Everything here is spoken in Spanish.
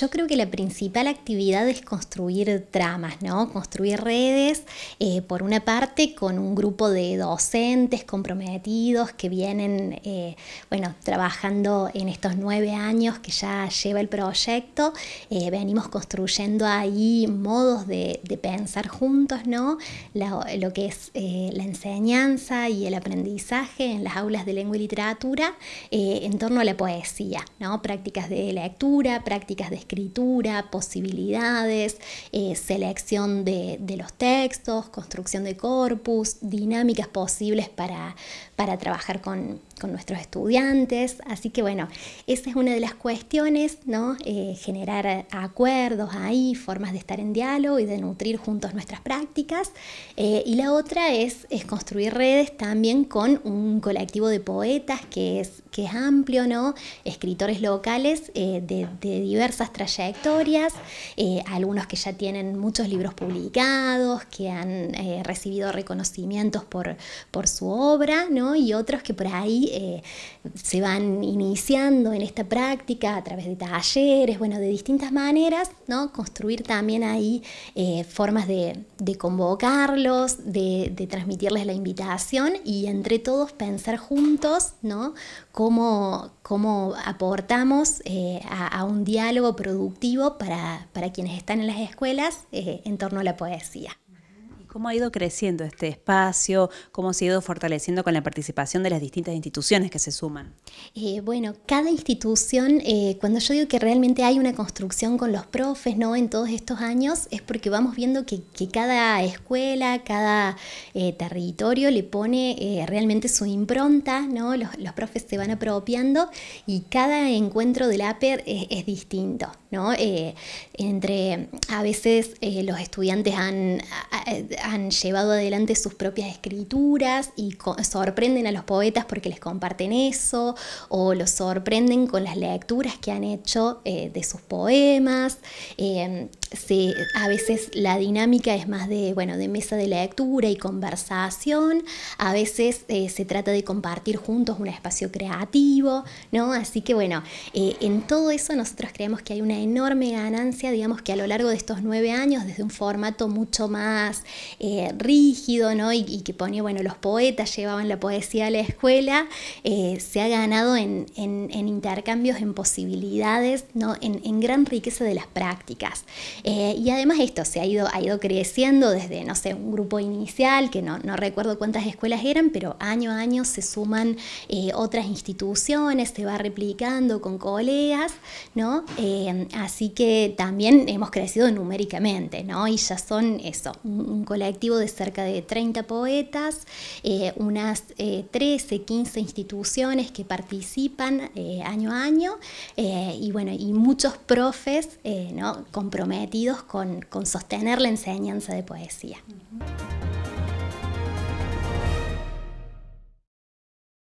Yo creo que la principal actividad es construir tramas, ¿no? Construir redes, eh, por una parte, con un grupo de docentes comprometidos que vienen, eh, bueno, trabajando en estos nueve años que ya lleva el proyecto. Eh, venimos construyendo ahí modos de, pensar juntos, ¿no? lo que es la enseñanza y el aprendizaje en las aulas de lengua y literatura en torno a la poesía, ¿no? Prácticas de lectura, prácticas de escritura, posibilidades, eh, selección de, de, los textos, construcción de corpus, dinámicas posibles para, para trabajar con, con nuestros estudiantes. Así que bueno, esa es una de las cuestiones, ¿no? Eh, generar acuerdos ahí, formas de estar en diálogo y de nutrir juntos nuestras prácticas. Eh, y la otra es, construir redes también con un colectivo de poetas que es, que es amplio, ¿no? Escritores locales eh, de, diversas trayectorias, algunos que ya tienen muchos libros publicados, que han recibido reconocimientos por, por su obra, Y otros que por ahí eh, se van iniciando en esta práctica a través de talleres, bueno, de distintas maneras, ¿no? Construir también ahí eh, formas de, convocarlos, de, transmitirles la invitación y entre todos pensar juntos, ¿no? Cómo, aportamos eh, a, un diálogo productivo para, quienes están en las escuelas en torno a la poesía cómo ha ido creciendo este espacio, cómo se ha ido fortaleciendo con la participación de las distintas instituciones que se suman. Eh, bueno, cada institución, eh, cuando yo digo que realmente hay una construcción con los profes, ¿no? En todos estos años, es porque vamos viendo que, cada escuela, cada eh, territorio le pone realmente su impronta, ¿no? Los, profes se van apropiando y cada encuentro del APER es, es distinto, ¿no? entre, a veces los estudiantes han, han llevado adelante sus propias escrituras y sorprenden a los poetas porque les comparten eso, o los sorprenden con las lecturas que han hecho eh, de sus poemas. Em, a veces la dinámica es más de, bueno, de mesa de lectura y conversación, a veces eh, se trata de compartir juntos un espacio creativo, ¿no? Así que bueno, eh, en todo eso nosotros creemos que hay una enorme ganancia, digamos que a lo largo de estos nueve años, desde un formato mucho más eh, rígido, ¿no? Y, que ponía, bueno, los poetas llevaban la poesía a la escuela, eh, se ha ganado en, intercambios, en posibilidades, ¿no? En, gran riqueza de las prácticas. Eh, y además esto se ha ido, creciendo desde, no sé, un grupo inicial, que no, recuerdo cuántas escuelas eran, pero año a año se suman otras instituciones, se va replicando con colegas, ¿no? así que también hemos crecido numéricamente, ¿no? Y ya son eso, un, un colectivo de cerca de 30 poetas, eh, unas 13, eh, 15 instituciones que participan eh, año a año y, bueno, y muchos profes comprometidos con, sostener la enseñanza de poesía.